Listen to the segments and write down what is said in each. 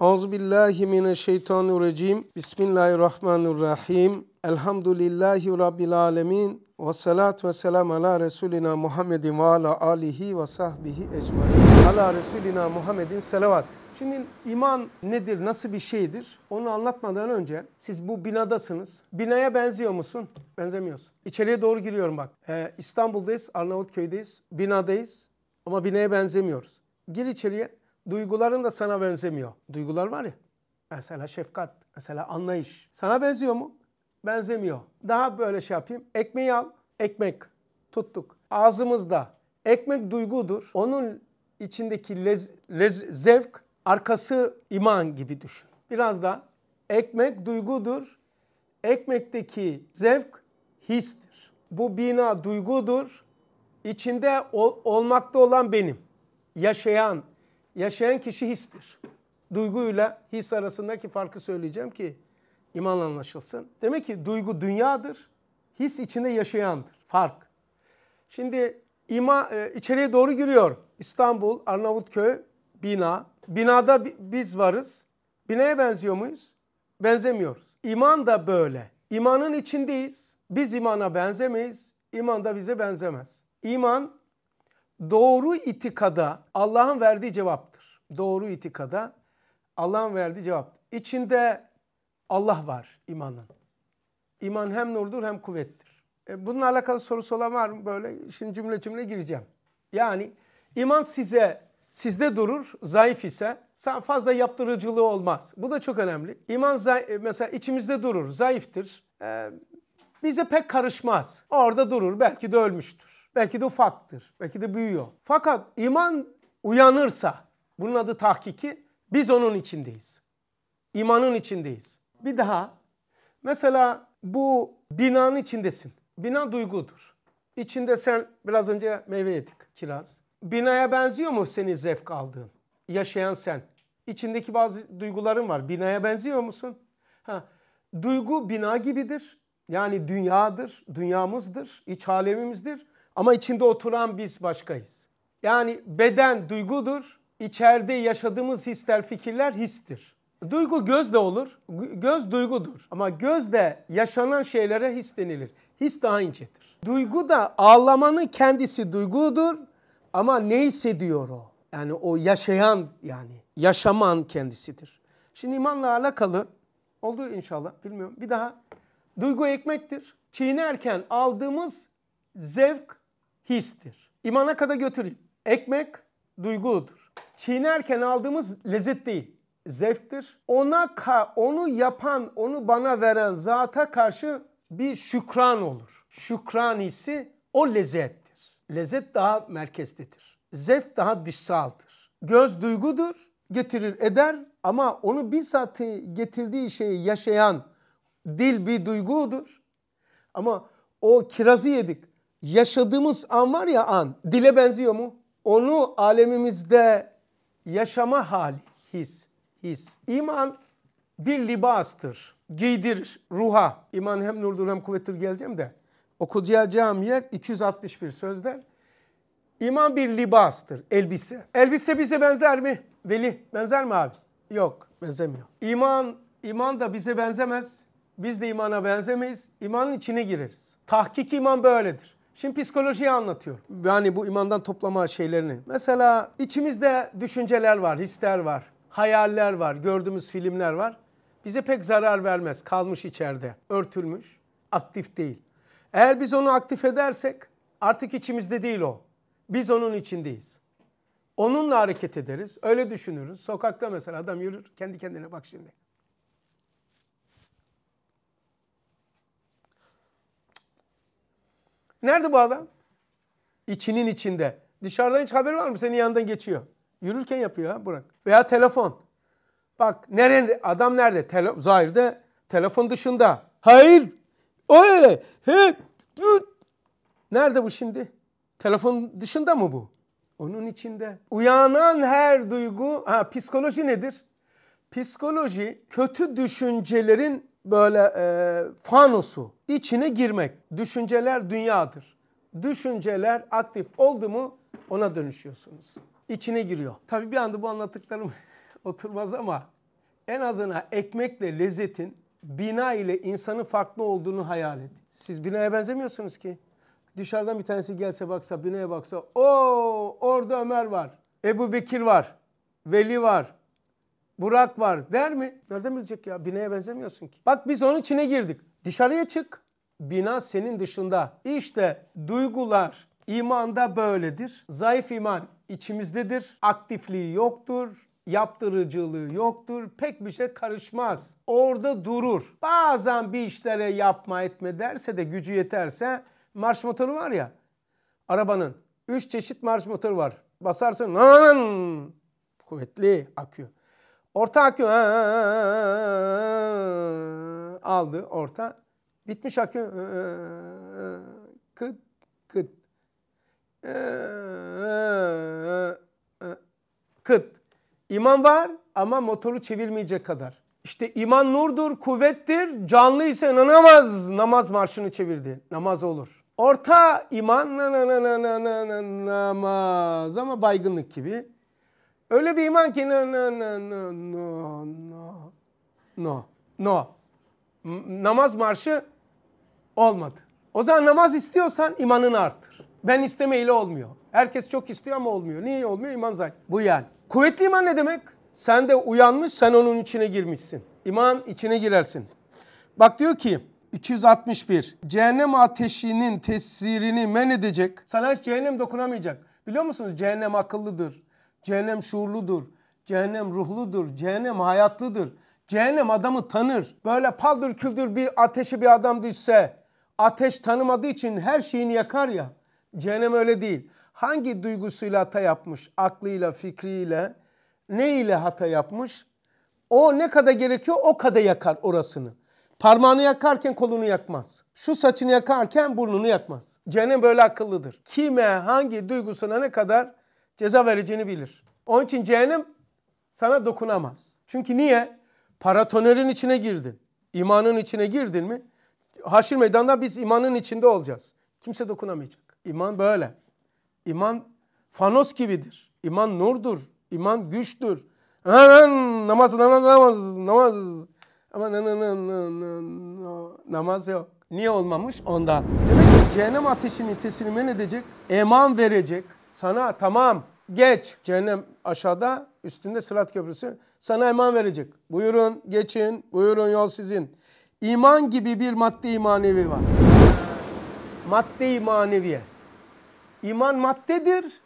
Euzubillahimineşşeytanirracim. Bismillahirrahmanirrahim. Elhamdülillahi Rabbil alemin. Ve salatu ve selam ala Resulina Muhammedin ve ala alihi ve sahbihi ecmain. Ala Resulina Muhammedin selavat. Şimdi iman nedir, nasıl bir şeydir onu anlatmadan önce siz bu binadasınız. Binaya benziyor musun? Benzemiyorsun. İçeriye doğru giriyorum bak. Ee, İstanbul'dayız, Arnavutköy'deyiz, binadayız ama binaya benzemiyoruz. Gir içeriye Duyguların da sana benzemiyor. Duygular var ya. Mesela şefkat, mesela anlayış. Sana benziyor mu? Benzemiyor. Daha böyle şey yapayım. Ekmeği al. Ekmek. Tuttuk. Ağzımızda. Ekmek duygudur. Onun içindeki lez, lez, zevk arkası iman gibi düşün. Biraz da ekmek duygudur. Ekmekteki zevk histir. Bu bina duygudur. İçinde ol, olmakta olan benim. Yaşayan, yaşayan kişi histir. Duyguyla his arasındaki farkı söyleyeceğim ki iman anlaşılsın. Demek ki duygu dünyadır, his içinde yaşayandır. Fark. Şimdi ima, e, içeriye doğru giriyor. İstanbul, Arnavutköy, bina. Binada biz varız. Binaya benziyor muyuz? Benzemiyoruz. İman da böyle. İmanın içindeyiz. Biz imana benzemeyiz. İman da bize benzemez. İman doğru itikada Allah'ın verdiği cevaptır. Doğru itikada Allah'ın verdiği cevaptır. İçinde Allah var imanın. İman hem nurdur hem kuvvettir. E, bununla alakalı sorusu olan var mı? Böyle şimdi cümle cümle gireceğim. Yani iman size sizde durur, zayıf ise fazla yaptırıcılığı olmaz. Bu da çok önemli. İman e, mesela içimizde durur, zayıftır. E, bize pek karışmaz. Orada durur, belki de ölmüştür. Belki de ufaktır. Belki de büyüyor. Fakat iman uyanırsa, bunun adı tahkiki, biz onun içindeyiz. İmanın içindeyiz. Bir daha, mesela bu binanın içindesin. Bina duygudur. İçinde sen biraz önce meyve yedik, kiraz. Binaya benziyor mu senin zevk aldığın? Yaşayan sen. İçindeki bazı duyguların var. Binaya benziyor musun? Ha. Duygu bina gibidir. Yani dünyadır, dünyamızdır, iç alemimizdir. Ama içinde oturan biz başkayız. Yani beden duygudur, içeride yaşadığımız hisler, fikirler histir. Duygu göz de olur, göz duygudur. Ama gözde yaşanan şeylere his denilir. His daha incedir. Duygu da ağlamanın kendisi duygudur ama ne hissediyor o? Yani o yaşayan yani yaşaman kendisidir. Şimdi imanla alakalı oldu inşallah bilmiyorum bir daha. Duygu ekmektir. Çiğnerken aldığımız zevk histir. İmana kadar götüreyim. Ekmek duygudur. Çiğnerken aldığımız lezzet değil, zevktir. Ona ka, onu yapan, onu bana veren zata karşı bir şükran olur. Şükranisi o lezzettir. Lezzet daha merkezdedir. Zevk daha dışsaldır. Göz duygudur, getirir eder ama onu bizzat getirdiği şeyi yaşayan dil bir duygudur. Ama o kirazı yedik, yaşadığımız an var ya an dile benziyor mu? Onu alemimizde yaşama hali, his, his. İman bir libastır. giydir ruha. İman hem nurdur hem kuvvettir geleceğim de. Okuyacağım yer 261 sözden. İman bir libastır, elbise. Elbise bize benzer mi? Veli, benzer mi abi? Yok, benzemiyor. İman, iman da bize benzemez. Biz de imana benzemeyiz. İmanın içine gireriz. Tahkik iman böyledir. Şimdi psikolojiyi anlatıyor. Yani bu imandan toplama şeylerini. Mesela içimizde düşünceler var, hisler var, hayaller var, gördüğümüz filmler var. Bize pek zarar vermez. Kalmış içeride, örtülmüş, aktif değil. Eğer biz onu aktif edersek artık içimizde değil o. Biz onun içindeyiz. Onunla hareket ederiz, öyle düşünürüz. Sokakta mesela adam yürür, kendi kendine bak şimdi. Nerede bu adam? İçinin içinde. Dışarıdan hiç haberi var mı? Senin yanından geçiyor. Yürürken yapıyor ha Burak. Veya telefon. Bak nerede? Adam nerede? Tele, zahirde. Telefon dışında. Hayır. Öyle. Hep. Nerede bu şimdi? Telefon dışında mı bu? Onun içinde. Uyanan her duygu, ha psikoloji nedir? Psikoloji kötü düşüncelerin böyle e, fanusu içine girmek. Düşünceler dünyadır. Düşünceler aktif oldu mu ona dönüşüyorsunuz. İçine giriyor. Tabii bir anda bu anlattıklarım oturmaz ama en azına ekmekle lezzetin bina ile insanın farklı olduğunu hayal edin. Siz binaya benzemiyorsunuz ki. Dışarıdan bir tanesi gelse baksa, binaya baksa, o orada Ömer var, Ebu Bekir var, Veli var, Burak var der mi? Nereden bilecek ya? Bina'ya benzemiyorsun ki. Bak biz onun içine girdik. Dışarıya çık. Bina senin dışında. İşte duygular imanda böyledir. Zayıf iman içimizdedir. Aktifliği yoktur yaptırıcılığı yoktur. Pek bir şey karışmaz. Orada durur. Bazen bir işlere yapma etme derse de gücü yeterse marş motoru var ya arabanın. Üç çeşit marş motoru var. Basarsan kuvvetli akıyor. Orta akü ıı, ıı, ıı, aldı orta. Bitmiş akü kıt kıt kıt. İman var ama motoru çevirmeyecek kadar. İşte iman nurdur, kuvvettir. Canlı ise namaz, namaz marşını çevirdi. Namaz olur. Orta iman na na na na na na namaz ama baygınlık gibi. Öyle bir iman ki no no no no no no no no namaz marşı olmadı. O zaman namaz istiyorsan imanını arttır. Ben istemeyle olmuyor. Herkes çok istiyor ama olmuyor. Niye olmuyor? İman zayıf. Bu yani. Kuvvetli iman ne demek? Sen de uyanmış, sen onun içine girmişsin. İman içine girersin. Bak diyor ki 261. Cehennem ateşinin tesirini men edecek. Sana hiç cehennem dokunamayacak. Biliyor musunuz cehennem akıllıdır, Cehennem şuurludur. Cehennem ruhludur. Cehennem hayatlıdır. Cehennem adamı tanır. Böyle paldır küldür bir ateşe bir adam düşse ateş tanımadığı için her şeyini yakar ya. Cehennem öyle değil. Hangi duygusuyla hata yapmış? Aklıyla, fikriyle, ne ile hata yapmış? O ne kadar gerekiyor o kadar yakar orasını. Parmağını yakarken kolunu yakmaz. Şu saçını yakarken burnunu yakmaz. Cehennem böyle akıllıdır. Kime, hangi duygusuna ne kadar ceza vereceğini bilir. Onun için cehennem sana dokunamaz. Çünkü niye? Paratonerin içine girdin. İmanın içine girdin mi? Haşir meydanda biz imanın içinde olacağız. Kimse dokunamayacak. İman böyle. İman fanos gibidir. İman nurdur. İman güçtür. Anan, namaz, namaz, namaz, namaz. Ama namaz yok. Niye olmamış? Ondan. Demek ki cehennem ateşinin tesini men edecek, eman verecek, sana tamam geç. Cehennem aşağıda üstünde Sırat Köprüsü sana iman verecek. Buyurun geçin buyurun yol sizin. İman gibi bir madde manevi var. Madde maneviye. İman maddedir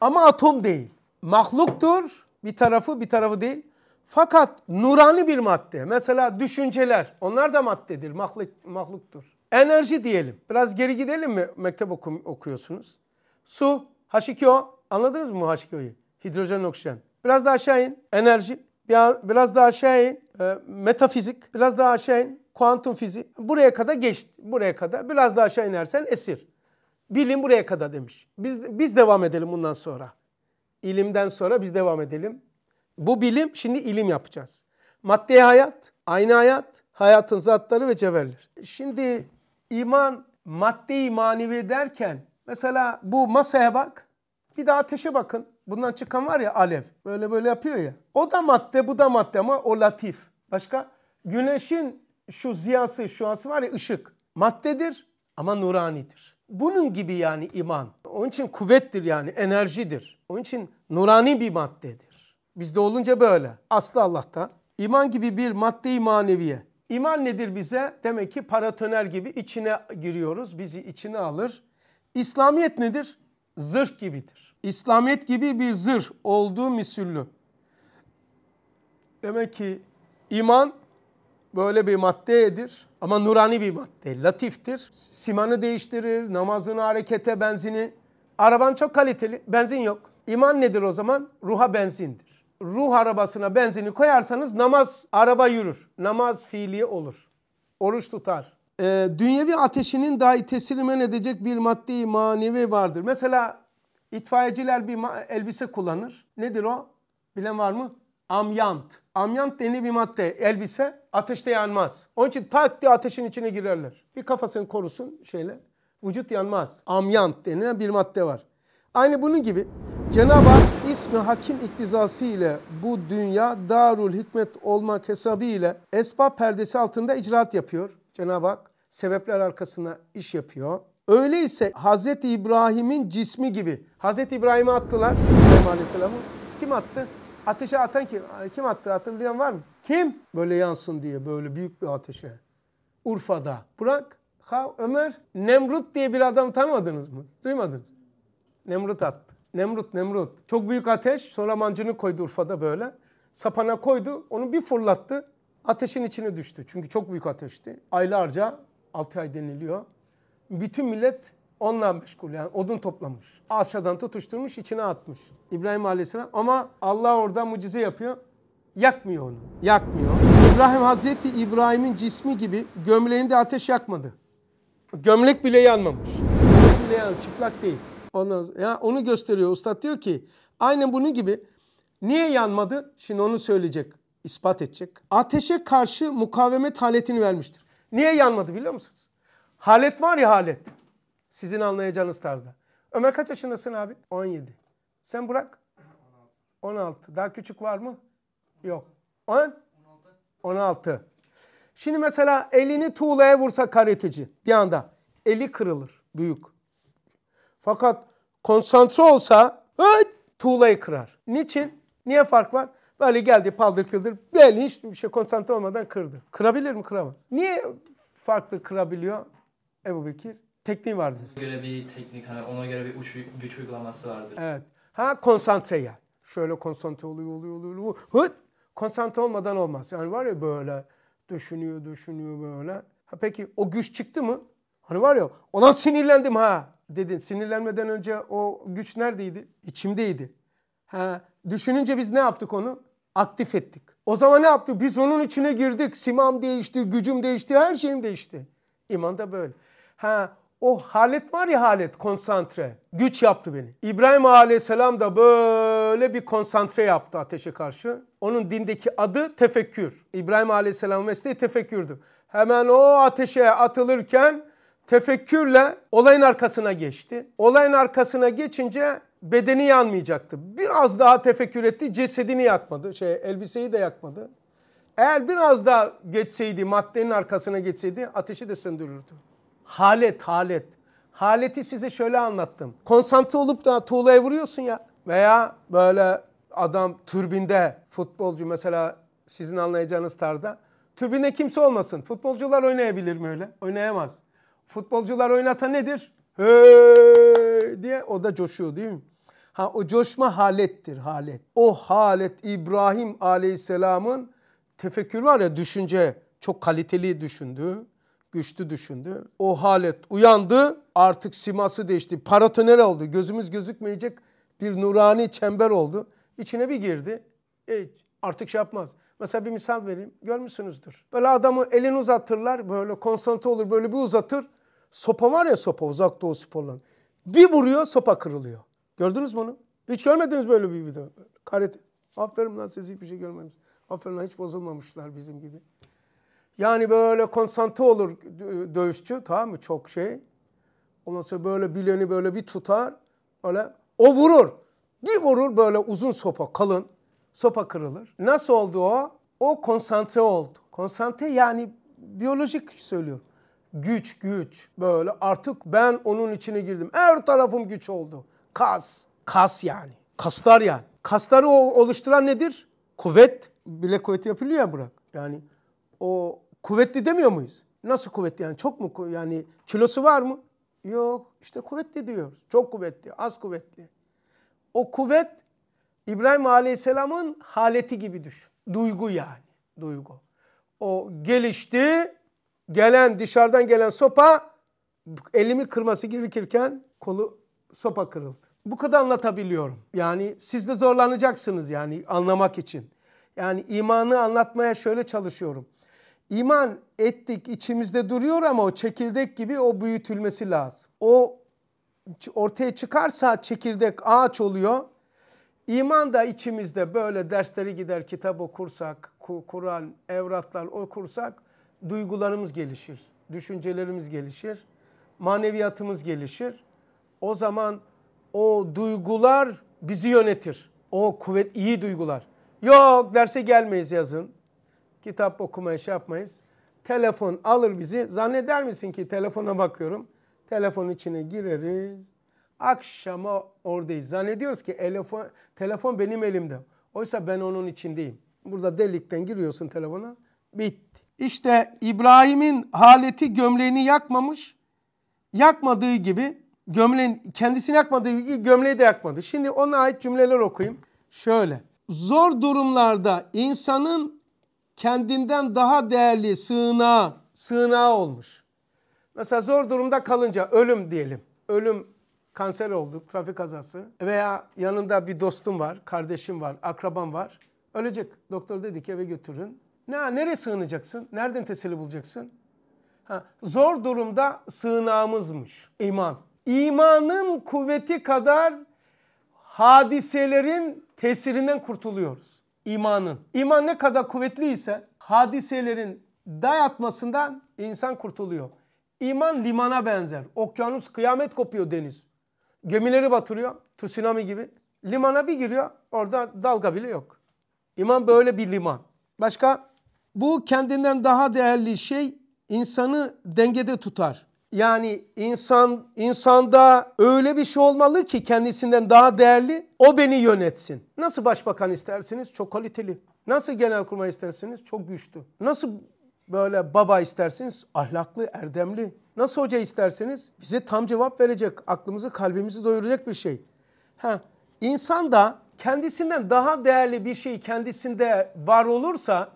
ama atom değil. Mahluktur bir tarafı bir tarafı değil. Fakat nurani bir madde. Mesela düşünceler onlar da maddedir, mahluk, mahluktur. Enerji diyelim. Biraz geri gidelim mi? Mektep oku, okuyorsunuz. Su H2O anladınız mı H2O'yu? Hidrojen oksijen. Biraz daha aşağı in enerji. Biraz daha aşağı in e, metafizik. Biraz daha aşağı in kuantum fiziği. Buraya kadar geçti. Buraya kadar. Biraz daha aşağı inersen esir. Bilim buraya kadar demiş. Biz, biz devam edelim bundan sonra. İlimden sonra biz devam edelim. Bu bilim şimdi ilim yapacağız. Maddeye hayat, aynı hayat, hayatın zatları ve cevherleri. Şimdi iman maddeyi manevi derken Mesela bu masaya bak. Bir de ateşe bakın. Bundan çıkan var ya alev. Böyle böyle yapıyor ya. O da madde bu da madde ama o latif. Başka? Güneşin şu ziyası, şuası var ya ışık. Maddedir ama nuranidir. Bunun gibi yani iman. Onun için kuvvettir yani enerjidir. Onun için nurani bir maddedir. Bizde olunca böyle. Aslı Allah'ta. İman gibi bir madde maneviye. İman nedir bize? Demek ki paratoner gibi içine giriyoruz. Bizi içine alır. İslamiyet nedir? Zırh gibidir. İslamiyet gibi bir zırh olduğu misüllü. Demek ki iman böyle bir maddedir ama nurani bir madde, latiftir. Simanı değiştirir, namazını harekete, benzini. Araban çok kaliteli, benzin yok. İman nedir o zaman? Ruha benzindir. Ruh arabasına benzini koyarsanız namaz araba yürür. Namaz fiili olur. Oruç tutar e, dünyevi ateşinin dahi tesirimen edecek bir maddi manevi vardır. Mesela itfaiyeciler bir elbise kullanır. Nedir o? Bilen var mı? Amyant. Amyant denilen bir madde elbise ateşte yanmaz. Onun için tak diye ateşin içine girerler. Bir kafasını korusun şeyle. Vücut yanmaz. Amyant denilen bir madde var. Aynı bunun gibi Cenab-ı Hak ismi hakim iktizası ile bu dünya darul hikmet olmak hesabı ile esbab perdesi altında icraat yapıyor. Cenab-ı Hak sebepler arkasına iş yapıyor. Öyleyse Hz. İbrahim'in cismi gibi. Hz. İbrahim'e attılar İbrahim Aleyhisselam'ı. Kim attı? Ateşe atan kim? Kim attı hatırlayan var mı? Kim? Böyle yansın diye böyle büyük bir ateşe. Urfa'da. Burak, Ha, Ömer Nemrut diye bir adam tanımadınız mı? Duymadınız. Nemrut attı. Nemrut, Nemrut. Çok büyük ateş. Sonra mancını koydu Urfa'da böyle. Sapana koydu. Onu bir fırlattı. Ateşin içine düştü. Çünkü çok büyük ateşti. Aylarca 6 ay deniliyor. Bütün millet onunla meşgul yani odun toplamış. Aşağıdan tutuşturmuş içine atmış. İbrahim Aleyhisselam ama Allah orada mucize yapıyor. Yakmıyor onu. Yakmıyor. İbrahim Hazreti İbrahim'in cismi gibi gömleğinde ateş yakmadı. Gömlek bile yanmamış. Gömlek bile yanmamış. Çıplak değil. Ondan, ya onu gösteriyor. Usta diyor ki aynen bunun gibi niye yanmadı? Şimdi onu söyleyecek ispat edecek. Ateşe karşı mukavemet haletini vermiştir. Niye yanmadı biliyor musunuz? Halet var ya halet. Sizin anlayacağınız tarzda. Ömer kaç yaşındasın abi? 17. Sen Burak? 16. Daha küçük var mı? Yok. 10? 16. Şimdi mesela elini tuğlaya vursa karateci bir anda eli kırılır büyük. Fakat konsantre olsa tuğlayı kırar. Niçin? Niye fark var? Böyle geldi paldır küldür. Ben hiç bir şey konsantre olmadan kırdı. Kırabilir mi? Kıramaz. Niye farklı kırabiliyor Ebu Bekir? Tekniği vardır. Ona göre bir teknik, hani ona göre bir uç, güç uygulaması vardır. Evet. Ha konsantre ya. Şöyle konsantre oluyor, oluyor, oluyor. oluyor. Hıt! Konsantre olmadan olmaz. Yani var ya böyle düşünüyor, düşünüyor böyle. Ha peki o güç çıktı mı? Hani var ya, olan sinirlendim ha dedin. Sinirlenmeden önce o güç neredeydi? İçimdeydi. Ha, düşününce biz ne yaptık onu? aktif ettik. O zaman ne yaptık? Biz onun içine girdik. Simam değişti, gücüm değişti, her şeyim değişti. İman da böyle. Ha, o halet var ya halet, konsantre. Güç yaptı beni. İbrahim aleyhisselam da böyle bir konsantre yaptı ateşe karşı. Onun dindeki adı tefekkür. İbrahim aleyhisselam mesleği tefekkürdü. Hemen o ateşe atılırken tefekkürle olayın arkasına geçti. Olayın arkasına geçince bedeni yanmayacaktı. Biraz daha tefekkür etti, cesedini yakmadı. Şey, elbiseyi de yakmadı. Eğer biraz daha geçseydi, maddenin arkasına geçseydi ateşi de söndürürdü. Halet, halet. Haleti size şöyle anlattım. Konsantre olup da tuğlaya vuruyorsun ya. Veya böyle adam türbinde futbolcu mesela sizin anlayacağınız tarzda. Türbinde kimse olmasın. Futbolcular oynayabilir mi öyle? Oynayamaz. Futbolcular oynata nedir? hey diye o da coşuyor değil mi? Ha o coşma halettir halet. O halet İbrahim Aleyhisselam'ın tefekkür var ya düşünce çok kaliteli düşündü. Güçlü düşündü. O halet uyandı artık siması değişti. Paratoner oldu. Gözümüz gözükmeyecek bir nurani çember oldu. İçine bir girdi. E, artık şey yapmaz. Mesela bir misal vereyim. Görmüşsünüzdür. Böyle adamı elini uzatırlar. Böyle konsantre olur. Böyle bir uzatır. Sopa var ya sopa uzak doğu sporlarının. Bir vuruyor sopa kırılıyor. Gördünüz mü onu? Hiç görmediniz böyle bir video. Karate. Aferin lan siz hiçbir şey görmemiş. Aferin lan hiç bozulmamışlar bizim gibi. Yani böyle konsantre olur dövüşçü tamam mı çok şey. Ondan sonra böyle bileni böyle bir tutar. Öyle o vurur. Bir vurur böyle uzun sopa kalın. Sopa kırılır. Nasıl oldu o? O konsantre oldu. Konsantre yani biyolojik söylüyorum. Güç güç böyle artık ben onun içine girdim. Her tarafım güç oldu. Kas. Kas yani. Kaslar yani. Kasları oluşturan nedir? Kuvvet. bile kuvveti yapılıyor ya Burak. Yani o kuvvetli demiyor muyuz? Nasıl kuvvetli yani çok mu yani kilosu var mı? Yok işte kuvvetli diyoruz. Çok kuvvetli, az kuvvetli. O kuvvet İbrahim Aleyhisselam'ın haleti gibi düşün. Duygu yani, duygu. O gelişti, gelen dışarıdan gelen sopa elimi kırması gerekirken kolu sopa kırıldı. Bu kadar anlatabiliyorum. Yani siz de zorlanacaksınız yani anlamak için. Yani imanı anlatmaya şöyle çalışıyorum. İman ettik içimizde duruyor ama o çekirdek gibi o büyütülmesi lazım. O ortaya çıkarsa çekirdek ağaç oluyor. İman da içimizde böyle dersleri gider kitap okursak, Kur'an, evratlar okursak duygularımız gelişir, düşüncelerimiz gelişir, maneviyatımız gelişir. O zaman o duygular bizi yönetir. O kuvvet iyi duygular. Yok derse gelmeyiz yazın. Kitap okumaya şey yapmayız. Telefon alır bizi. Zanneder misin ki telefona bakıyorum. Telefon içine gireriz. Akşama oradayız. Zannediyoruz ki telefon, telefon benim elimde. Oysa ben onun içindeyim. Burada delikten giriyorsun telefona. Bitti. İşte İbrahim'in haleti gömleğini yakmamış. Yakmadığı gibi gömleğin kendisini yakmadığı gibi gömleği de yakmadı. Şimdi ona ait cümleler okuyayım. Şöyle. Zor durumlarda insanın kendinden daha değerli sığınağı, sığınağı olmuş. Mesela zor durumda kalınca ölüm diyelim. Ölüm kanser oldu, trafik kazası veya yanında bir dostum var, kardeşim var, akrabam var. Ölecek. Doktor dedi ki eve götürün. Ne, nereye sığınacaksın? Nereden teselli bulacaksın? Ha, zor durumda sığınağımızmış iman. İmanın kuvveti kadar hadiselerin tesirinden kurtuluyoruz. İmanın. İman ne kadar kuvvetliyse hadiselerin dayatmasından insan kurtuluyor. İman limana benzer. Okyanus kıyamet kopuyor deniz. Gemileri batırıyor. Tsunami gibi. Limana bir giriyor. Orada dalga bile yok. İman böyle bir liman. Başka? Bu kendinden daha değerli şey insanı dengede tutar. Yani insan insanda öyle bir şey olmalı ki kendisinden daha değerli o beni yönetsin. Nasıl başbakan istersiniz? Çok kaliteli. Nasıl genelkurmay istersiniz? Çok güçlü. Nasıl böyle baba istersiniz? Ahlaklı, erdemli. Nasıl hoca istersiniz? Bize tam cevap verecek, aklımızı, kalbimizi doyuracak bir şey. Ha, insan da kendisinden daha değerli bir şey kendisinde var olursa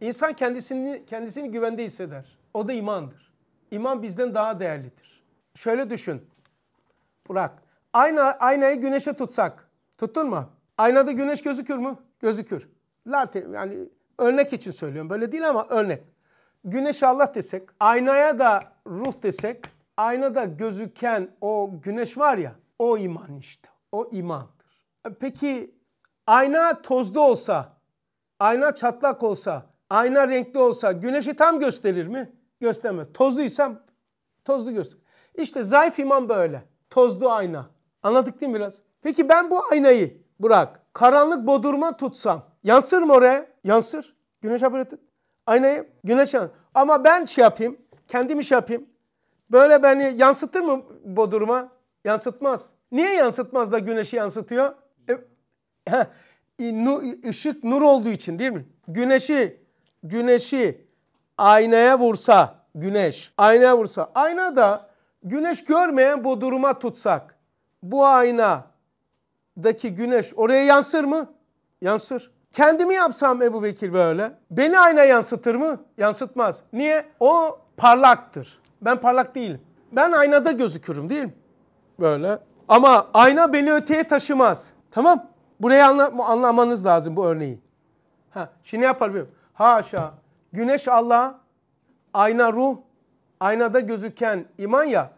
İnsan kendisini kendisini güvende hisseder. O da imandır. İman bizden daha değerlidir. Şöyle düşün. Burak, ayna aynayı güneşe tutsak. Tuttun mu? Aynada güneş gözükür mü? Gözükür. Zaten yani örnek için söylüyorum. Böyle değil ama örnek. Güneş Allah desek, aynaya da ruh desek, aynada gözüken o güneş var ya, o iman işte. O imandır. E peki ayna tozda olsa, ayna çatlak olsa Ayna renkli olsa güneşi tam gösterir mi? Göstermez. Tozluysam tozlu göster. İşte zayıf iman böyle. Tozlu ayna. Anladık değil mi biraz? Peki ben bu aynayı bırak. Karanlık bodurma tutsam. Yansır mı oraya? Yansır. Güneş aparatı. Aynayı güneş yansır. Ama ben şey yapayım. Kendimi şey yapayım. Böyle beni yansıtır mı bodurma? Yansıtmaz. Niye yansıtmaz da güneşi yansıtıyor? E, heh, nu, ışık nur olduğu için değil mi? Güneşi güneşi aynaya vursa güneş aynaya vursa ayna da güneş görmeyen bu duruma tutsak bu aynadaki güneş oraya yansır mı? Yansır. Kendimi yapsam Ebu Bekir böyle beni ayna yansıtır mı? Yansıtmaz. Niye? O parlaktır. Ben parlak değilim. Ben aynada gözükürüm değil mi? Böyle. Ama ayna beni öteye taşımaz. Tamam. Burayı anla anlamanız lazım bu örneği. Ha, şimdi ne yapabilirim? Haşa. Güneş Allah, ayna ruh, aynada gözüken iman ya.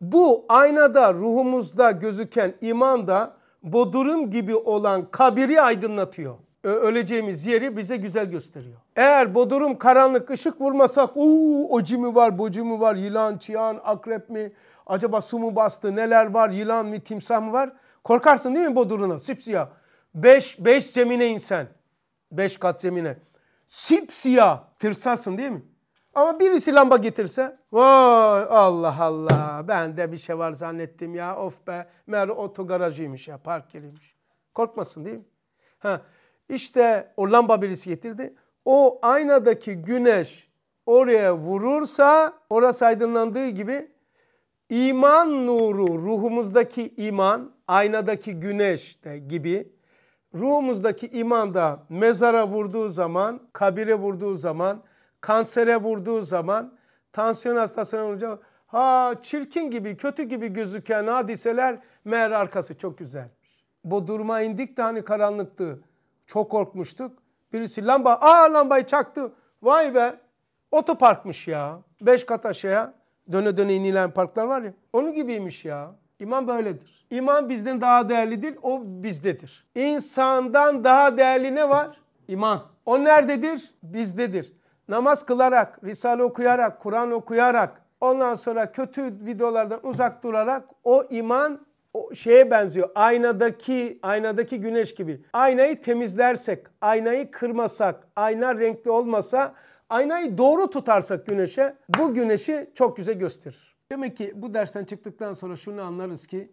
Bu aynada ruhumuzda gözüken iman da bodrum gibi olan kabiri aydınlatıyor. Öleceğimiz yeri bize güzel gösteriyor. Eğer bodrum karanlık ışık vurmasak uuu ocu mi var bocu mu var yılan çıyan akrep mi acaba su mu bastı neler var yılan mı timsah mı var korkarsın değil mi bodruna sipsiyah. Beş, beş zemine insen beş kat zemine sipsiyah tırsasın değil mi? Ama birisi lamba getirse vay Allah Allah ben de bir şey var zannettim ya of be meğer otogarajıymış ya park yeriymiş. Korkmasın değil mi? Ha, işte o lamba birisi getirdi. O aynadaki güneş oraya vurursa orası aydınlandığı gibi iman nuru ruhumuzdaki iman aynadaki güneş de gibi ruhumuzdaki iman da mezara vurduğu zaman, kabire vurduğu zaman, kansere vurduğu zaman, tansiyon hastasına vuracak. Ha çirkin gibi, kötü gibi gözüken hadiseler meğer arkası çok güzelmiş. Bu duruma indik de hani karanlıktı. Çok korkmuştuk. Birisi lamba, aa lambayı çaktı. Vay be otoparkmış ya. Beş kat aşağıya döne döne inilen parklar var ya. Onun gibiymiş ya. İman böyledir. İman bizden daha değerlidir. o bizdedir. İnsandan daha değerli ne var? İman. O nerededir? Bizdedir. Namaz kılarak, Risale okuyarak, Kur'an okuyarak, ondan sonra kötü videolardan uzak durarak o iman o şeye benziyor. Aynadaki aynadaki güneş gibi. Aynayı temizlersek, aynayı kırmasak, ayna renkli olmasa, aynayı doğru tutarsak güneşe bu güneşi çok güzel gösterir. Demek ki bu dersten çıktıktan sonra şunu anlarız ki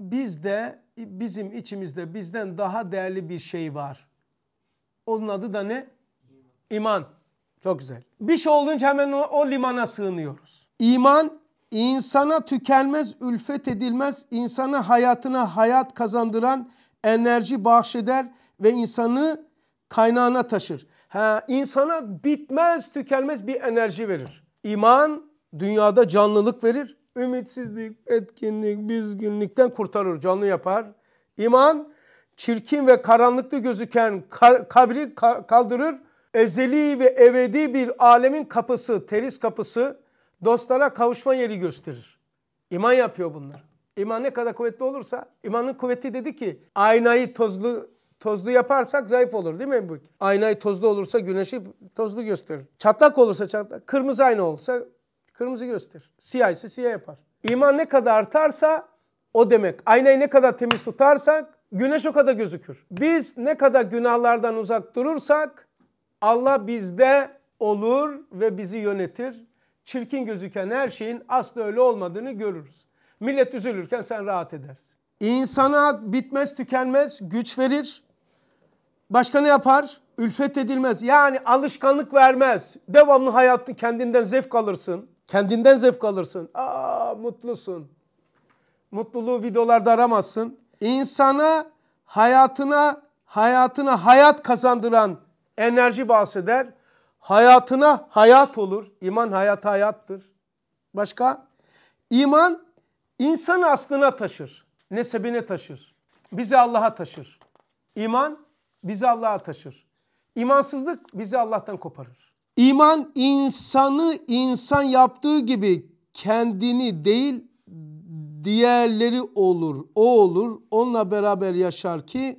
bizde bizim içimizde bizden daha değerli bir şey var. Onun adı da ne? İman. Çok güzel. Bir şey olunca hemen o, o limana sığınıyoruz. İman insana tükenmez, ülfet edilmez, insana hayatına hayat kazandıran enerji bahşeder ve insanı kaynağına taşır. Ha, insana bitmez, tükenmez bir enerji verir. İman dünyada canlılık verir. Ümitsizlik, etkinlik, bizginlikten kurtarır, canlı yapar. İman çirkin ve karanlıkta gözüken kabri kaldırır. Ezeli ve ebedi bir alemin kapısı, teris kapısı dostlara kavuşma yeri gösterir. İman yapıyor bunlar. İman ne kadar kuvvetli olursa, imanın kuvveti dedi ki aynayı tozlu tozlu yaparsak zayıf olur değil mi bu? Aynayı tozlu olursa güneşi tozlu gösterir. Çatlak olursa çatlak, kırmızı ayna olursa. Kırmızı göster, Siyah ise siyah yapar. İman ne kadar artarsa o demek. Aynayı ne kadar temiz tutarsak güneş o kadar gözükür. Biz ne kadar günahlardan uzak durursak Allah bizde olur ve bizi yönetir. Çirkin gözüken her şeyin aslında öyle olmadığını görürüz. Millet üzülürken sen rahat edersin. İnsana bitmez tükenmez güç verir. Başka ne yapar? Ülfet edilmez. Yani alışkanlık vermez. Devamlı hayatın kendinden zevk alırsın. Kendinden zevk alırsın. Aa mutlusun. Mutluluğu videolarda aramazsın. İnsana hayatına hayatına hayat kazandıran enerji bahseder. Hayatına hayat olur. İman hayat hayattır. Başka? İman insanı aslına taşır. Nesebine taşır. Bizi Allah'a taşır. İman bizi Allah'a taşır. İmansızlık bizi Allah'tan koparır. İman insanı insan yaptığı gibi kendini değil diğerleri olur. O olur. Onunla beraber yaşar ki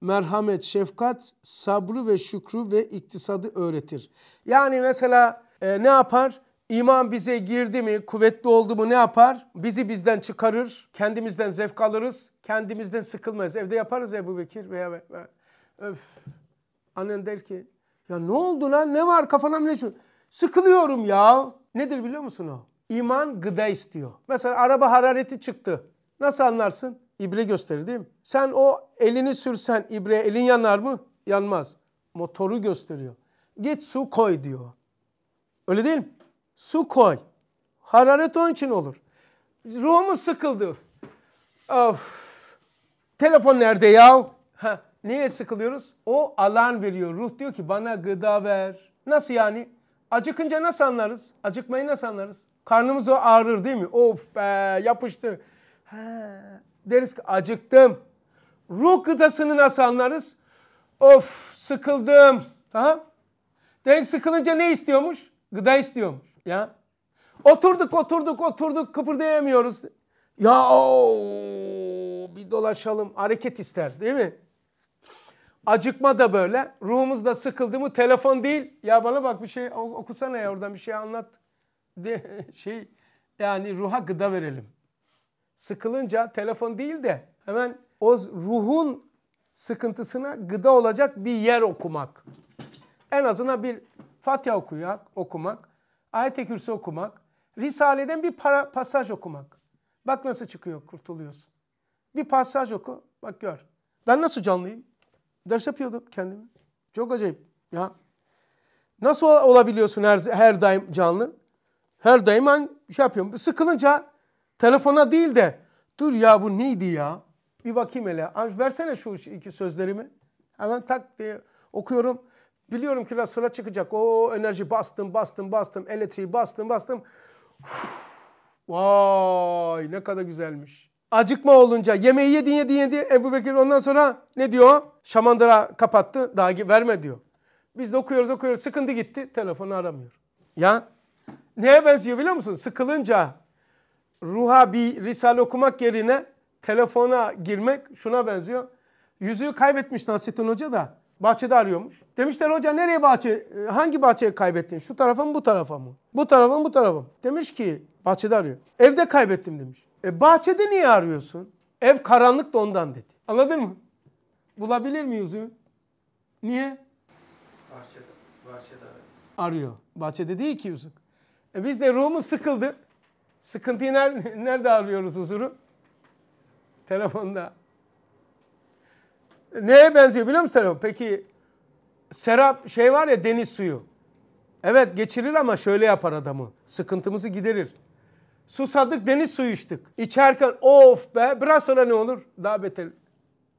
merhamet, şefkat, sabrı ve şükrü ve iktisadı öğretir. Yani mesela e, ne yapar? İman bize girdi mi, kuvvetli oldu mu ne yapar? Bizi bizden çıkarır, kendimizden zevk alırız, kendimizden sıkılmayız. Evde yaparız ya bu Bekir veya, veya öf. Annen der ki ya ne oldu lan? Ne var? Kafana ne Sıkılıyorum ya. Nedir biliyor musun o? İman gıda istiyor. Mesela araba harareti çıktı. Nasıl anlarsın? İbre gösterir değil mi? Sen o elini sürsen ibre elin yanar mı? Yanmaz. Motoru gösteriyor. Git su koy diyor. Öyle değil mi? Su koy. Hararet onun için olur. Ruhumuz sıkıldı. Of. Telefon nerede ya? Heh. Neye sıkılıyoruz? O alan veriyor. Ruh diyor ki bana gıda ver. Nasıl yani? Acıkınca nasıl anlarız? Acıkmayı nasıl anlarız? Karnımız ağrır değil mi? Of be yapıştı. He, deriz ki acıktım. Ruh gıdasını nasıl anlarız? Of sıkıldım. Tamam. Demek sıkılınca ne istiyormuş? Gıda istiyormuş. Ya. Oturduk oturduk oturduk kıpırdayamıyoruz. Ya o bir dolaşalım hareket ister değil mi? Acıkma da böyle. Ruhumuz da sıkıldı mı telefon değil. Ya bana bak bir şey okusana ya oradan bir şey anlat. De, şey yani ruha gıda verelim. Sıkılınca telefon değil de hemen o ruhun sıkıntısına gıda olacak bir yer okumak. En azından bir Fatiha okuyak, okumak, ayet-i kürsü okumak, Risale'den bir para, pasaj okumak. Bak nasıl çıkıyor, kurtuluyorsun. Bir pasaj oku, bak gör. Ben nasıl canlıyım? Ders yapıyordum kendime. Çok acayip ya. Nasıl olabiliyorsun her, her daim canlı? Her daim ben şey yapıyorum. Sıkılınca telefona değil de dur ya bu neydi ya? Bir bakayım hele. Versene şu iki sözlerimi. Hemen tak diye okuyorum. Biliyorum ki sıra çıkacak. O enerji bastım, bastım, bastım. Elektriği bastım, bastım. Uf, vay ne kadar güzelmiş acıkma olunca yemeği yedin yedin yedin Ebu Bekir ondan sonra ne diyor? Şamandıra kapattı daha verme diyor. Biz de okuyoruz okuyoruz sıkıntı gitti telefonu aramıyor. Ya neye benziyor biliyor musun? Sıkılınca ruha bir risale okumak yerine telefona girmek şuna benziyor. Yüzüğü kaybetmiş Nasrettin Hoca da bahçede arıyormuş. Demişler hoca nereye bahçe, hangi bahçeye kaybettin? Şu tarafa mı bu tarafa mı? Bu tarafa mı bu tarafa mı? Demiş ki bahçede arıyor. Evde kaybettim demiş. E bahçede niye arıyorsun? Ev karanlık da ondan dedi. Anladın mı? Bulabilir mi yüzüğü? Niye? Bahçede, bahçede arıyor. Arıyor. Bahçede değil ki yüzük. E biz de ruhumuz sıkıldı. Sıkıntıyı nerede, nerede arıyoruz huzuru? Telefonda. E, neye benziyor biliyor musun telefon? Peki serap şey var ya deniz suyu. Evet geçirir ama şöyle yapar adamı. Sıkıntımızı giderir. Susadık deniz suyu içtik. İçerken of be biraz sonra ne olur? Daha beter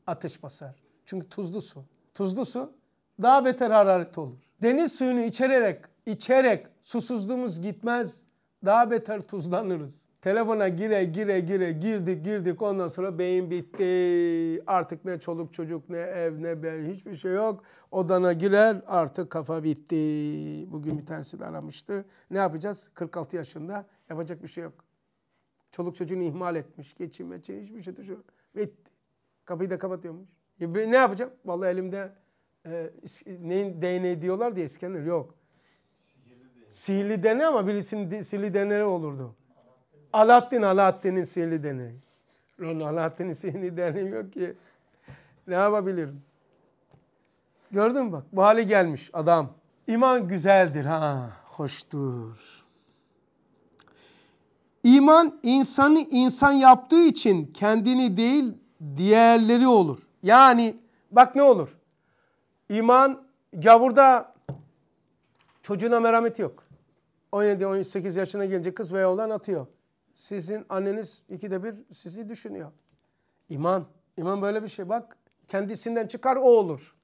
ateş basar. Çünkü tuzlu su. Tuzlu su daha beter hararet olur. Deniz suyunu içererek, içerek susuzluğumuz gitmez. Daha beter tuzlanırız. Telefona gire gire gire girdik girdik ondan sonra beyin bitti. Artık ne çoluk çocuk ne ev ne ben hiçbir şey yok. Odana girer artık kafa bitti. Bugün bir tanesi de aramıştı. Ne yapacağız? 46 yaşında yapacak bir şey yok. Çoluk çocuğunu ihmal etmiş. Geçim için hiçbir şey düşünmüyor. Bitti. Kapıyı da kapatıyormuş. E, ne yapacağım? Vallahi elimde e, neyin DNA diyorlar diye İskender yok. Sihirli DNA ama birisinin sihirli DNA olurdu. Alaaddin Alaaddin'in sihirli deneyi. Lan Alaaddin'in sihirli deneyi yok ki. Ne yapabilirim? Gördün mü bak bu hale gelmiş adam. İman güzeldir ha, hoştur. İman insanı insan yaptığı için kendini değil diğerleri olur. Yani bak ne olur? İman gavurda çocuğuna merhameti yok. 17-18 yaşına gelince kız veya oğlan atıyor sizin anneniz iki de bir sizi düşünüyor. İman. İman böyle bir şey. Bak kendisinden çıkar o olur.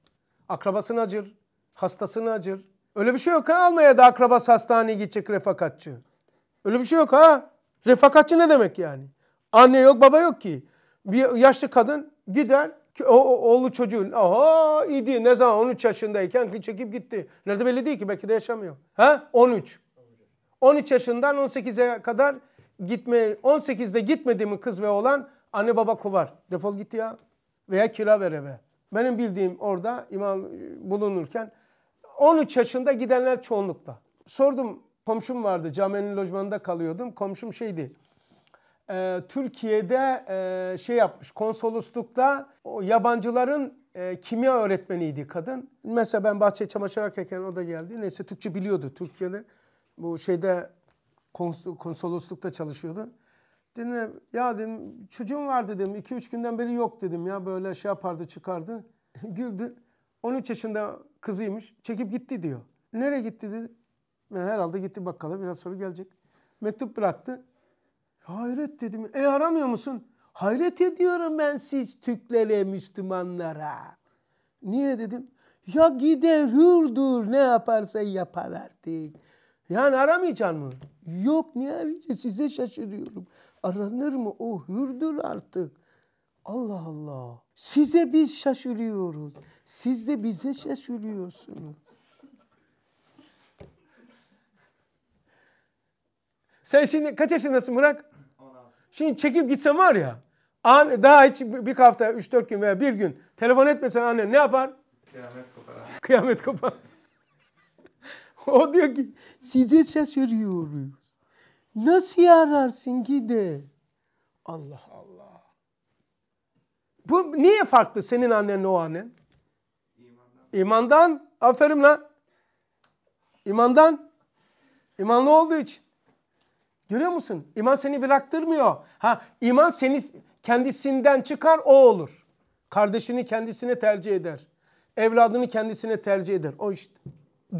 Akrabasını acır. Hastasını acır. Öyle bir şey yok ha almaya da akrabası hastaneye gidecek refakatçı. Öyle bir şey yok ha. Refakatçi ne demek yani? Anne yok baba yok ki. Bir yaşlı kadın gider o, o, oğlu çocuğun aha idi ne zaman 13 yaşındayken çekip gitti. Nerede belli değil ki belki de yaşamıyor. Ha? 13. 13 yaşından 18'e kadar gitme 18'de gitmedi mi kız ve oğlan anne baba kovar. Defol git ya veya kira ver eve. Benim bildiğim orada imam e, bulunurken 13 yaşında gidenler çoğunlukta. Sordum komşum vardı caminin lojmanında kalıyordum. Komşum şeydi e, Türkiye'de e, şey yapmış konsoloslukta o yabancıların e, kimya öğretmeniydi kadın. Mesela ben bahçe çamaşır arkarken o da geldi. Neyse Türkçe biliyordu Türkçe'de. Bu şeyde konsoloslukta çalışıyordu. Dedim ya dedim çocuğum var dedim 2-3 günden beri yok dedim ya böyle şey yapardı çıkardı. Güldü. 13 yaşında kızıymış çekip gitti diyor. Nereye gitti dedi. Herhalde gitti bakkala biraz sonra gelecek. Mektup bıraktı. Hayret dedim. E aramıyor musun? Hayret ediyorum ben siz Türklere, Müslümanlara. Niye dedim? Ya gider hürdür ne yaparsa yapar artık. Yani aramayacaksın mı? Yok niye? size şaşırıyorum. Aranır mı? O hürdür artık. Allah Allah. Size biz şaşırıyoruz. Siz de bize şaşırıyorsunuz. Sen şimdi kaç yaşındasın Murat? 16. Şimdi çekip gitsen var ya. An, daha hiç bir hafta, 3-4 gün veya bir gün telefon etmesen annen ne yapar? Kıyamet kopar. Kıyamet kopar. o diyor ki size şaşırıyorum. Nasıl yararsın gidi? Allah Allah. Bu niye farklı senin annen o annen? İmandan. İmandan. Aferin lan. İmandan. İmanlı olduğu için. Görüyor musun? İman seni bıraktırmıyor. Ha, iman seni kendisinden çıkar o olur. Kardeşini kendisine tercih eder. Evladını kendisine tercih eder. O işte.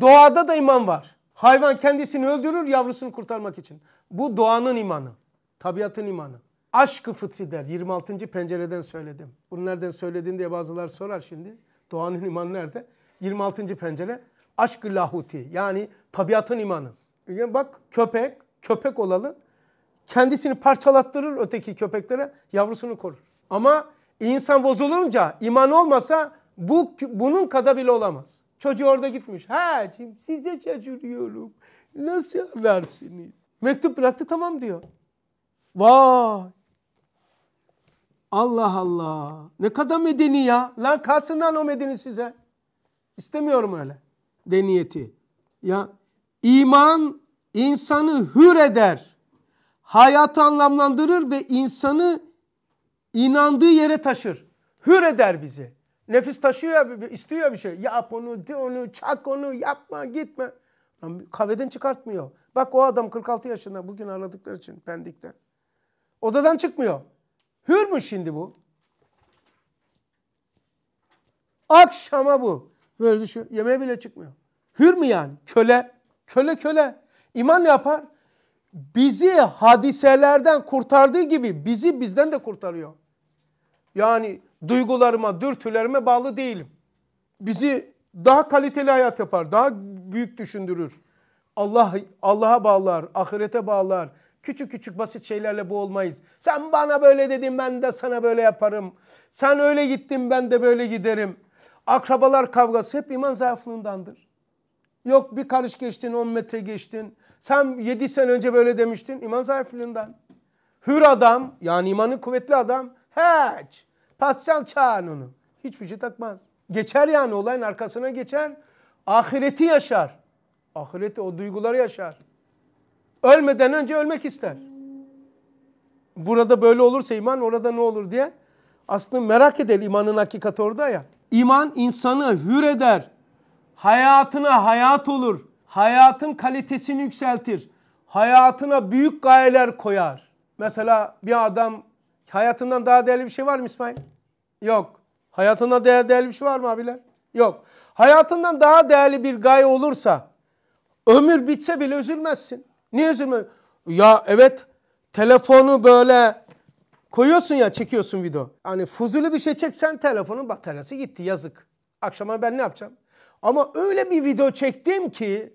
Doğada da iman var. Hayvan kendisini öldürür yavrusunu kurtarmak için. Bu doğanın imanı, tabiatın imanı. Aşkı fıtri der. 26. pencereden söyledim. Bunu nereden söylediğini diye bazılar sorar şimdi. Doğanın imanı nerede? 26. pencere. Aşkı lahuti yani tabiatın imanı. Yani bak köpek, köpek olalı kendisini parçalattırır öteki köpeklere yavrusunu korur. Ama insan bozulunca iman olmasa bu bunun kadar bile olamaz. Çocuğu orada gitmiş. Ha, cim, size şaşırıyorum. Nasıl anlarsınız? Mektup bıraktı tamam diyor. Vay. Allah Allah. Ne kadar medeni ya. Lan kalsın lan o medeni size. İstemiyorum öyle. Deniyeti. Ya iman insanı hür eder. Hayatı anlamlandırır ve insanı inandığı yere taşır. Hür eder bizi. Nefis taşıyor istiyor bir şey. Yap onu, de onu, çak onu, yapma, gitme. Kaveden çıkartmıyor. Bak o adam 46 yaşında bugün aradıkları için pendikten. Odadan çıkmıyor. Hür mü şimdi bu? Akşama bu. Böyle düşüyor. Yemeğe bile çıkmıyor. Hür mü yani? Köle. Köle köle. İman yapar. Bizi hadiselerden kurtardığı gibi bizi bizden de kurtarıyor. Yani duygularıma, dürtülerime bağlı değilim. Bizi daha kaliteli hayat yapar, daha büyük düşündürür. Allah Allah'a bağlar, ahirete bağlar. Küçük küçük basit şeylerle boğulmayız. Sen bana böyle dedin ben de sana böyle yaparım. Sen öyle gittin ben de böyle giderim. Akrabalar kavgası hep iman zayıflığındandır. Yok bir karış geçtin 10 metre geçtin. Sen 7 sene önce böyle demiştin iman zayıflığından. Hür adam yani imanı kuvvetli adam hiç Pascal çağın onu. Hiçbir şey takmaz. Geçer yani olayın arkasına geçer. Ahireti yaşar. Ahireti o duyguları yaşar. Ölmeden önce ölmek ister. Burada böyle olursa iman orada ne olur diye. Aslında merak eder imanın hakikati orada ya. İman insanı hür eder. Hayatına hayat olur. Hayatın kalitesini yükseltir. Hayatına büyük gayeler koyar. Mesela bir adam Hayatından daha değerli bir şey var mı İsmail? Yok. Hayatında daha değerli bir şey var mı abiler? Yok. Hayatından daha değerli bir gaye olursa ömür bitse bile üzülmezsin. Niye üzülme? Ya evet telefonu böyle koyuyorsun ya çekiyorsun video. Hani fuzuli bir şey çeksen telefonun bataryası gitti yazık. Akşama ben ne yapacağım? Ama öyle bir video çektim ki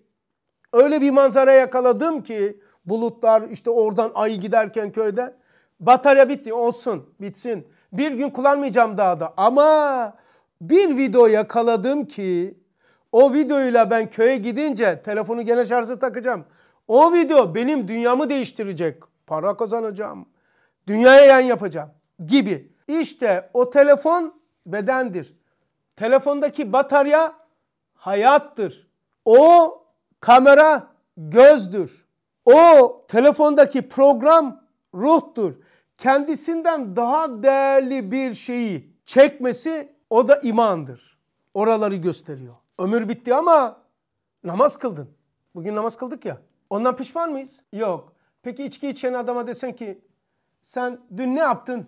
öyle bir manzara yakaladım ki bulutlar işte oradan ay giderken köyde Batarya bitti olsun bitsin. Bir gün kullanmayacağım daha da ama bir video yakaladım ki o videoyla ben köye gidince telefonu gene şarja takacağım. O video benim dünyamı değiştirecek. Para kazanacağım. Dünyaya yan yapacağım gibi. İşte o telefon bedendir. Telefondaki batarya hayattır. O kamera gözdür. O telefondaki program ruhtur kendisinden daha değerli bir şeyi çekmesi o da imandır. Oraları gösteriyor. Ömür bitti ama namaz kıldın. Bugün namaz kıldık ya. Ondan pişman mıyız? Yok. Peki içki içen adama desen ki sen dün ne yaptın?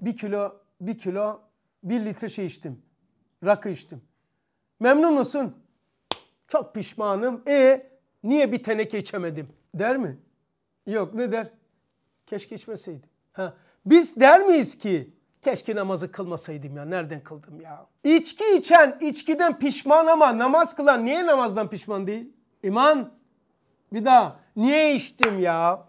Bir kilo, bir kilo, bir litre şey içtim. Rakı içtim. Memnun musun? Çok pişmanım. E niye bir teneke içemedim? Der mi? Yok ne der? Keşke içmeseydim. Ha. Biz der miyiz ki keşke namazı kılmasaydım ya nereden kıldım ya. İçki içen içkiden pişman ama namaz kılan niye namazdan pişman değil? İman bir daha niye içtim ya?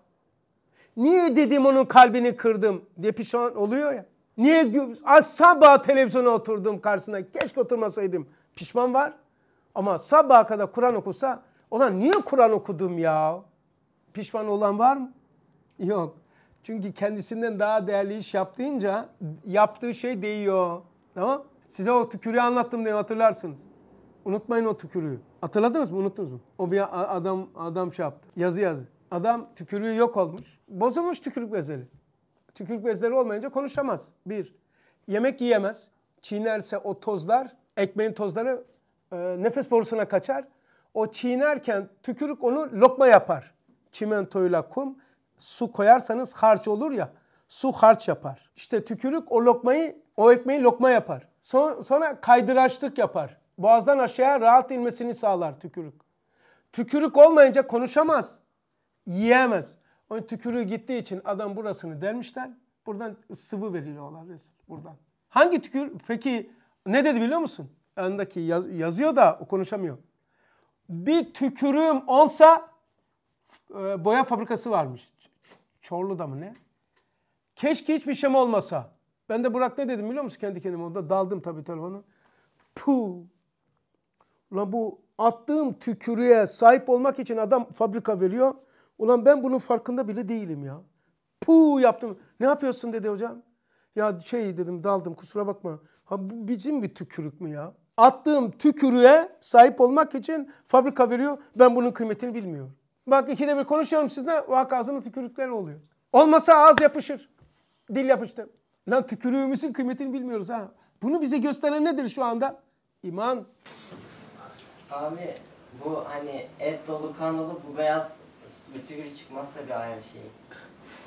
Niye dedim onun kalbini kırdım diye pişman oluyor ya. Niye az sabah televizyona oturdum karşısına keşke oturmasaydım pişman var. Ama sabaha kadar Kur'an okusa ona niye Kur'an okudum ya? Pişman olan var mı? Yok. Çünkü kendisinden daha değerli iş yaptığınca yaptığı şey değiyor. Tamam? Size o tükürüğü anlattım diye hatırlarsınız. Unutmayın o tükürüğü. Hatırladınız mı? Unuttunuz mu? O bir adam adam şey yaptı. Yazı yazı. Adam tükürüğü yok olmuş. Bozulmuş tükürük bezleri. Tükürük bezleri olmayınca konuşamaz. Bir. Yemek yiyemez. Çiğnerse o tozlar, ekmeğin tozları e, nefes borusuna kaçar. O çiğnerken tükürük onu lokma yapar. Çimentoyla kum su koyarsanız harç olur ya. Su harç yapar. İşte tükürük o lokmayı, o ekmeği lokma yapar. Son, sonra kaydıraçlık yapar. Boğazdan aşağıya rahat inmesini sağlar tükürük. Tükürük olmayınca konuşamaz. Yiyemez. O tükürüğü gittiği için adam burasını delmişler. Buradan sıvı veriyorlar Resul. Buradan. Hangi tükür? Peki ne dedi biliyor musun? Yanındaki yaz, yazıyor da o konuşamıyor. Bir tükürüğüm olsa e, boya fabrikası varmış. Çorlu'da mı ne? Keşke hiçbir şeyim olmasa. Ben de Burak ne dedim biliyor musun kendi kendime orada? Daldım tabii telefonu. Puh. Ulan bu attığım tükürüğe sahip olmak için adam fabrika veriyor. Ulan ben bunun farkında bile değilim ya. Puh yaptım. Ne yapıyorsun dedi hocam. Ya şey dedim daldım kusura bakma. Ha bu bizim bir tükürük mü ya? Attığım tükürüğe sahip olmak için fabrika veriyor. Ben bunun kıymetini bilmiyorum. Bak ikide bir konuşuyorum sizinle. Bak ağzımın tükürükleri oluyor. Olmasa ağız yapışır. Dil yapıştı. Lan tükürüğümüzün kıymetini bilmiyoruz ha. Bunu bize gösteren nedir şu anda? İman. Abi bu hani et dolu kan dolu bu beyaz tükürük çıkmaz bir ayrı şey.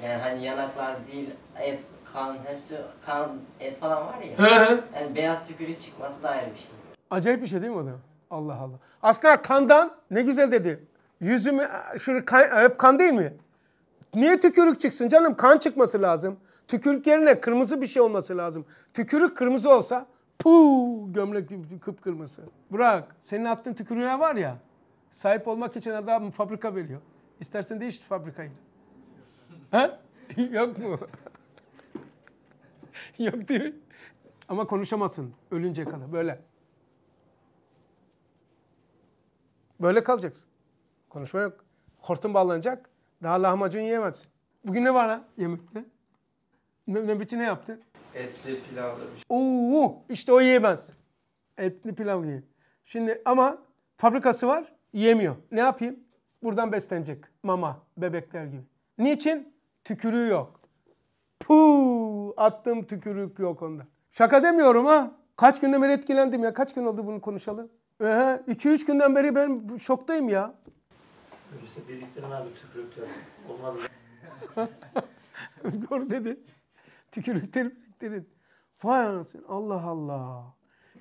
Yani hani yanaklar, dil, et, kan hepsi kan et falan var ya. Hı hı. Yani beyaz tükürük çıkması da ayrı bir şey. Acayip bir şey değil mi o da? Allah Allah. Aslında kandan ne güzel dedi. Yüzümü şöyle kan, hep kan değil mi? Niye tükürük çıksın canım? Kan çıkması lazım. Tükürük yerine kırmızı bir şey olması lazım. Tükürük kırmızı olsa puu gömlek kıpkırmızı. bırak senin attığın tükürüğe var ya sahip olmak için adam fabrika veriyor. İstersen değiş fabrikayı. ha? Yok mu? Yok değil mi? Ama konuşamazsın ölünce kadar böyle. Böyle kalacaksın. Konuşma yok. Hortum bağlanacak. Daha lahmacun yiyemez. Bugün ne var lan yemekte? Ne, nöbetçi ne yaptı? Etli pilav demiş. Şey. Oo, işte o yiyemez. Etli pilav yiyor. Şimdi ama fabrikası var yemiyor. Ne yapayım? Buradan beslenecek. Mama, bebekler gibi. Niçin? Tükürüğü yok. Puu, attım tükürük yok onda. Şaka demiyorum ha. Kaç günden beri etkilendim ya. Kaç gün oldu bunu konuşalım? 2-3 günden beri ben şoktayım ya. Öyleyse dediklerin abi tükürükler. Olmadı. Doğru dedi. Tükürükleri biriktirin. Vay anasın. Allah Allah.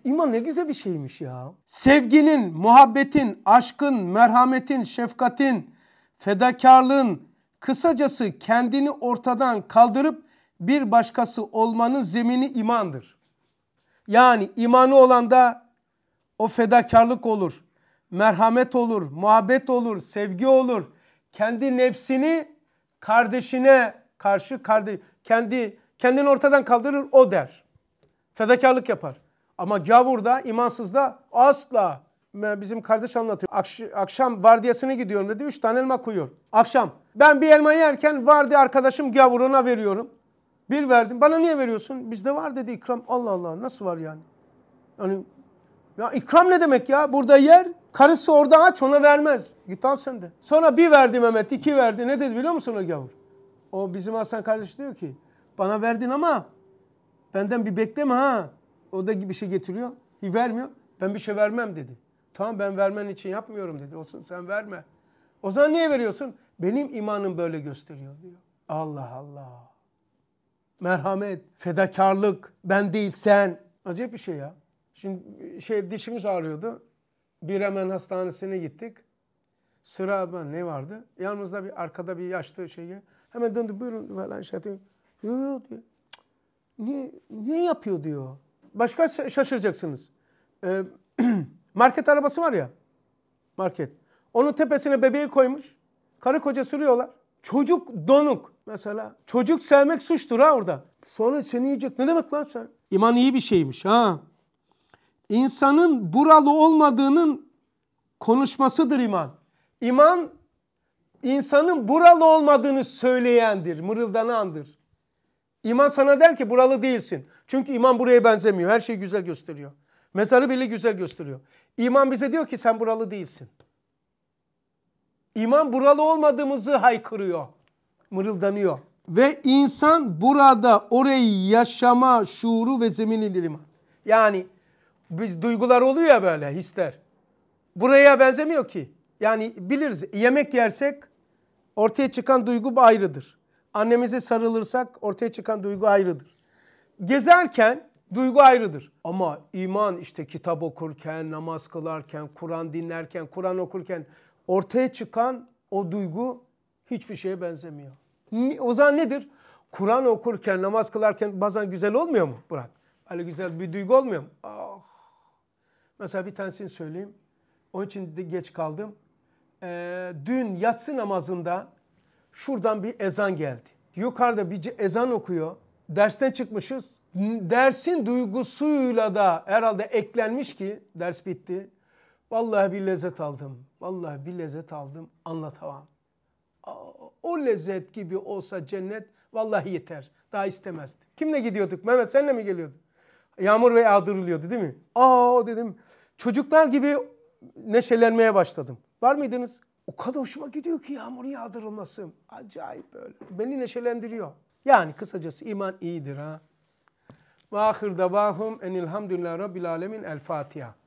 İman ne güzel bir şeymiş ya. Sevginin, muhabbetin, aşkın, merhametin, şefkatin, fedakarlığın, kısacası kendini ortadan kaldırıp bir başkası olmanın zemini imandır. Yani imanı olan da o fedakarlık olur merhamet olur, muhabbet olur, sevgi olur. Kendi nefsini kardeşine karşı kardeş kendi kendini ortadan kaldırır o der. Fedakarlık yapar. Ama gavur da, imansız da, asla bizim kardeş anlatıyor. Akş akşam vardiyasını gidiyorum dedi. Üç tane elma koyuyor. Akşam. Ben bir elma yerken vardi arkadaşım gavuruna veriyorum. Bir verdim. Bana niye veriyorsun? Bizde var dedi ikram. Allah Allah nasıl var yani? Yani ya ikram ne demek ya? Burada yer Karısı orada aç ona vermez. Git al sen de. Sonra bir verdi Mehmet iki verdi. Ne dedi biliyor musun o gavur? O bizim Hasan kardeş diyor ki bana verdin ama benden bir bekleme ha. O da bir şey getiriyor. Bir vermiyor. Ben bir şey vermem dedi. Tamam ben vermen için yapmıyorum dedi. Olsun sen verme. O zaman niye veriyorsun? Benim imanım böyle gösteriyor diyor. Allah Allah. Merhamet, fedakarlık, ben değil sen. Acayip bir şey ya. Şimdi şey dişimiz ağrıyordu. Bremen Hastanesi'ne gittik. Sıra ne vardı? Yanımızda bir arkada bir yaşlı şeyi. Hemen döndü buyurun falan şey diyor. Yok yok diyor. Niye, niye yapıyor diyor. Başka şaşıracaksınız. Ee, market arabası var ya. Market. Onun tepesine bebeği koymuş. Karı koca sürüyorlar. Çocuk donuk. Mesela çocuk sevmek suçtur ha orada. Sonra seni yiyecek. Ne demek lan sen? İman iyi bir şeymiş ha insanın buralı olmadığının konuşmasıdır iman. İman insanın buralı olmadığını söyleyendir, mırıldanandır. İman sana der ki buralı değilsin. Çünkü iman buraya benzemiyor. Her şeyi güzel gösteriyor. Mezarı bile güzel gösteriyor. İman bize diyor ki sen buralı değilsin. İman buralı olmadığımızı haykırıyor. Mırıldanıyor. Ve insan burada orayı yaşama şuuru ve zeminidir iman. Yani biz duygular oluyor ya böyle hisler. Buraya benzemiyor ki. Yani biliriz yemek yersek ortaya çıkan duygu bu ayrıdır. Annemize sarılırsak ortaya çıkan duygu ayrıdır. Gezerken duygu ayrıdır. Ama iman işte kitap okurken, namaz kılarken, Kur'an dinlerken, Kur'an okurken ortaya çıkan o duygu hiçbir şeye benzemiyor. O zaman nedir? Kur'an okurken, namaz kılarken bazen güzel olmuyor mu Burak? Öyle güzel bir duygu olmuyor mu? Ah Mesela bir tanesini söyleyeyim. Onun için de geç kaldım. Ee, dün yatsı namazında şuradan bir ezan geldi. Yukarıda bir ezan okuyor. Dersten çıkmışız. Dersin duygusuyla da herhalde eklenmiş ki ders bitti. Vallahi bir lezzet aldım. Vallahi bir lezzet aldım. Anlatamam. O lezzet gibi olsa cennet vallahi yeter. Daha istemezdi. Kimle gidiyorduk? Mehmet senle mi geliyordun? Yağmur ve yağdırılıyordu değil mi? Aa dedim. Çocuklar gibi neşelenmeye başladım. Var mıydınız? O kadar hoşuma gidiyor ki yağmur yağdırılması. Acayip böyle. Beni neşelendiriyor. Yani kısacası iman iyidir ha. Ve ahir davahum enilhamdülillah rabbil alemin el Fatiha.